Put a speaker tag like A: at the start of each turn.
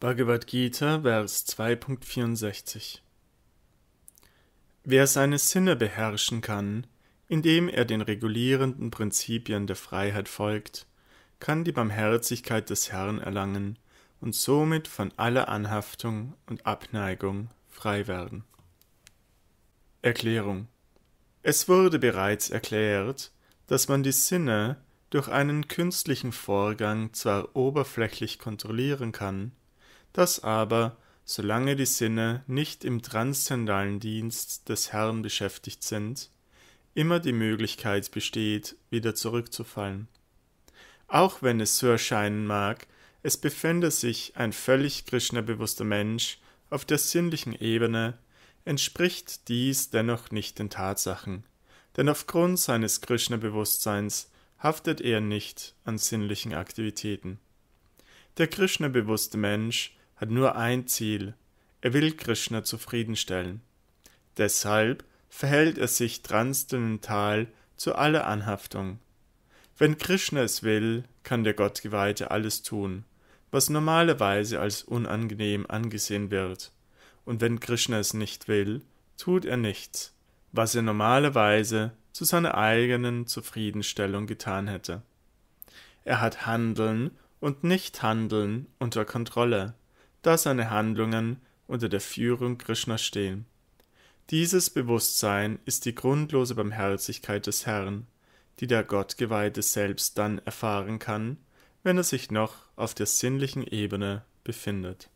A: Bhagavad Gita, Vers 2.64 Wer seine Sinne beherrschen kann, indem er den regulierenden Prinzipien der Freiheit folgt, kann die Barmherzigkeit des Herrn erlangen und somit von aller Anhaftung und Abneigung frei werden. Erklärung Es wurde bereits erklärt, dass man die Sinne durch einen künstlichen Vorgang zwar oberflächlich kontrollieren kann, das aber, solange die Sinne nicht im transzendalen Dienst des Herrn beschäftigt sind, immer die Möglichkeit besteht, wieder zurückzufallen. Auch wenn es so erscheinen mag, es befände sich ein völlig Krishna-bewusster Mensch auf der sinnlichen Ebene, entspricht dies dennoch nicht den Tatsachen, denn aufgrund seines Krishna-Bewusstseins haftet er nicht an sinnlichen Aktivitäten. Der Krishna-bewusste Mensch hat nur ein Ziel. Er will Krishna zufriedenstellen. Deshalb verhält er sich transzendental zu aller Anhaftung. Wenn Krishna es will, kann der Gottgeweihte alles tun, was normalerweise als unangenehm angesehen wird. Und wenn Krishna es nicht will, tut er nichts, was er normalerweise zu seiner eigenen Zufriedenstellung getan hätte. Er hat Handeln und Nichthandeln unter Kontrolle da seine Handlungen unter der Führung Krishna stehen. Dieses Bewusstsein ist die grundlose Barmherzigkeit des Herrn, die der Gottgeweihte selbst dann erfahren kann, wenn er sich noch auf der sinnlichen Ebene befindet.